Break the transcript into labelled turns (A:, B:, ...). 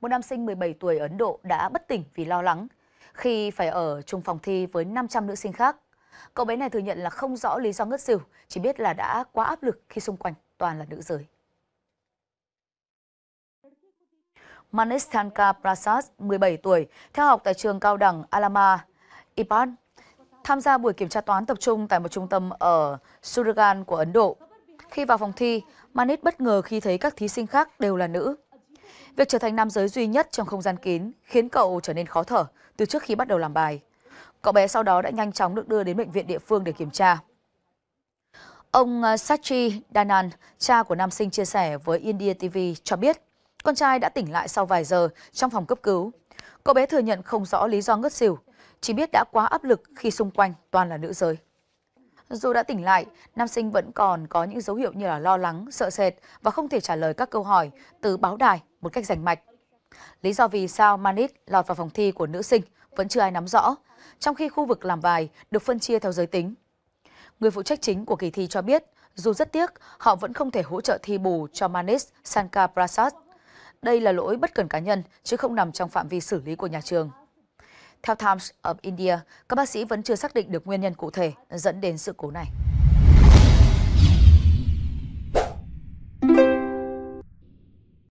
A: một nam sinh 17 tuổi Ấn Độ đã bất tỉnh vì lo lắng khi phải ở chung phòng thi với 500 nữ sinh khác. Cậu bé này thừa nhận là không rõ lý do ngất xỉu, chỉ biết là đã quá áp lực khi xung quanh toàn là nữ giới. Manistanka Prasad, 17 tuổi, theo học tại trường cao đẳng Alama Ipan, tham gia buổi kiểm tra toán tập trung tại một trung tâm ở Surigan của Ấn Độ. Khi vào phòng thi, Manish bất ngờ khi thấy các thí sinh khác đều là nữ. Việc trở thành nam giới duy nhất trong không gian kín khiến cậu trở nên khó thở từ trước khi bắt đầu làm bài. Cậu bé sau đó đã nhanh chóng được đưa đến bệnh viện địa phương để kiểm tra. Ông ờ, Sachi Danan, cha của nam sinh chia sẻ với India TV cho biết, con trai đã tỉnh lại sau vài giờ trong phòng cấp cứu. Cậu bé thừa nhận không rõ lý do ngất xỉu, chỉ biết đã quá áp lực khi xung quanh toàn là nữ giới. Dù đã tỉnh lại, nam sinh vẫn còn có những dấu hiệu như là lo lắng, sợ sệt và không thể trả lời các câu hỏi từ báo đài một cách rành mạch. Lý do vì sao Manit lọt vào phòng thi của nữ sinh vẫn chưa ai nắm rõ, trong khi khu vực làm bài được phân chia theo giới tính. Người phụ trách chính của kỳ thi cho biết, dù rất tiếc, họ vẫn không thể hỗ trợ thi bù cho Manis Sanka Prasad. Đây là lỗi bất cần cá nhân, chứ không nằm trong phạm vi xử lý của nhà trường. Theo Times of India, các bác sĩ vẫn chưa xác định được nguyên nhân cụ thể dẫn đến sự cố này.